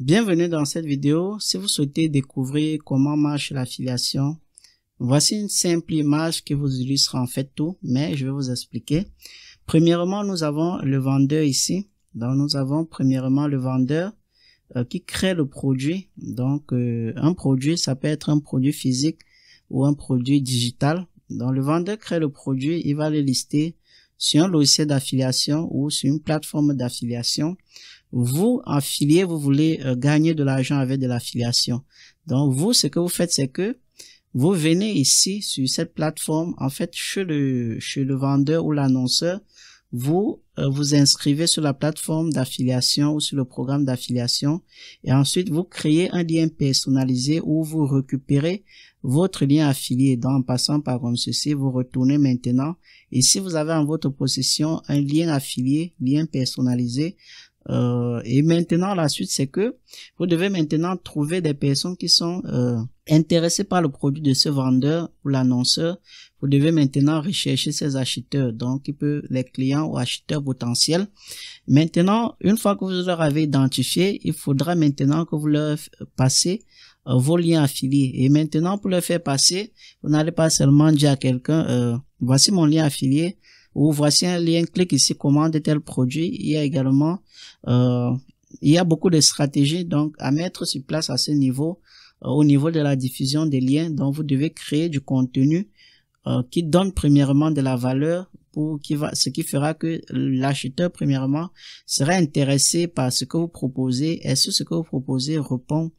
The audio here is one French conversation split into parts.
Bienvenue dans cette vidéo. Si vous souhaitez découvrir comment marche l'affiliation, voici une simple image qui vous illustre en fait tout, mais je vais vous expliquer. Premièrement, nous avons le vendeur ici. Donc, nous avons premièrement le vendeur euh, qui crée le produit. Donc, euh, un produit, ça peut être un produit physique ou un produit digital. Donc, le vendeur crée le produit, il va le lister sur un logiciel d'affiliation ou sur une plateforme d'affiliation vous, affilié, vous voulez euh, gagner de l'argent avec de l'affiliation. Donc, vous, ce que vous faites, c'est que vous venez ici sur cette plateforme, en fait, chez le, chez le vendeur ou l'annonceur, vous euh, vous inscrivez sur la plateforme d'affiliation ou sur le programme d'affiliation et ensuite vous créez un lien personnalisé où vous récupérez votre lien affilié. Donc, en passant par comme ceci, vous retournez maintenant et si vous avez en votre possession un lien affilié, lien personnalisé, euh, et maintenant, la suite, c'est que vous devez maintenant trouver des personnes qui sont euh, intéressées par le produit de ce vendeur ou l'annonceur. Vous devez maintenant rechercher ces acheteurs, donc les clients ou acheteurs potentiels. Maintenant, une fois que vous leur avez identifié, il faudra maintenant que vous leur passez euh, vos liens affiliés. Et maintenant, pour le faire passer, vous n'allez pas seulement dire à quelqu'un, voici mon lien affilié, ou voici un lien, clique ici, commande tel produit. Il y a également, euh, il y a beaucoup de stratégies donc à mettre sur place à ce niveau, euh, au niveau de la diffusion des liens. Donc, vous devez créer du contenu euh, qui donne premièrement de la valeur pour qui va, ce qui fera que l'acheteur premièrement sera intéressé par ce que vous proposez. Est-ce que ce que vous proposez répond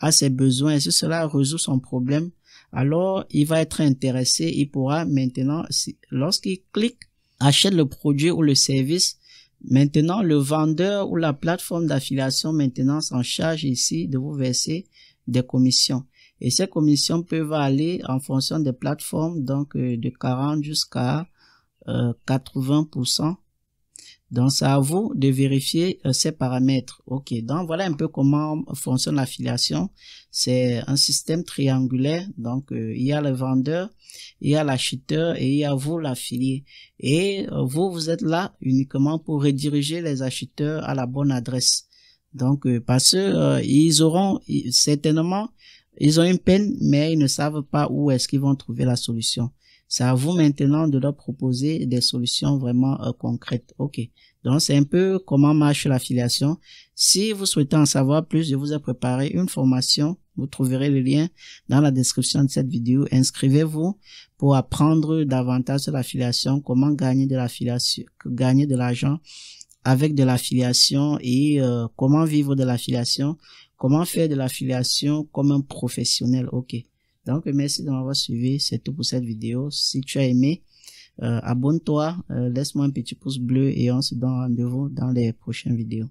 à ses besoins? Est-ce que cela résout son problème? alors il va être intéressé, il pourra maintenant, lorsqu'il clique achète le produit ou le service. Maintenant, le vendeur ou la plateforme d'affiliation maintenant s'en charge ici de vous verser des commissions. Et ces commissions peuvent aller en fonction des plateformes, donc euh, de 40 jusqu'à 80%. Euh, donc, c'est à vous de vérifier euh, ces paramètres. OK, donc voilà un peu comment fonctionne l'affiliation. C'est un système triangulaire. Donc, euh, il y a le vendeur, il y a l'acheteur et il y a vous, l'affilié. Et euh, vous, vous êtes là uniquement pour rediriger les acheteurs à la bonne adresse. Donc, parce qu'ils auront certainement, ils ont une peine, mais ils ne savent pas où est-ce qu'ils vont trouver la solution. C'est à vous maintenant de leur proposer des solutions vraiment euh, concrètes. OK. Donc, c'est un peu comment marche l'affiliation. Si vous souhaitez en savoir plus, je vous ai préparé une formation. Vous trouverez le lien dans la description de cette vidéo. Inscrivez-vous pour apprendre davantage sur l'affiliation, comment gagner de l'affiliation, gagner de l'argent avec de l'affiliation et euh, comment vivre de l'affiliation, comment faire de l'affiliation comme un professionnel. OK. Donc, merci de m'avoir suivi. C'est tout pour cette vidéo. Si tu as aimé, euh, abonne-toi, euh, laisse-moi un petit pouce bleu et on se donne rendez-vous dans les prochaines vidéos.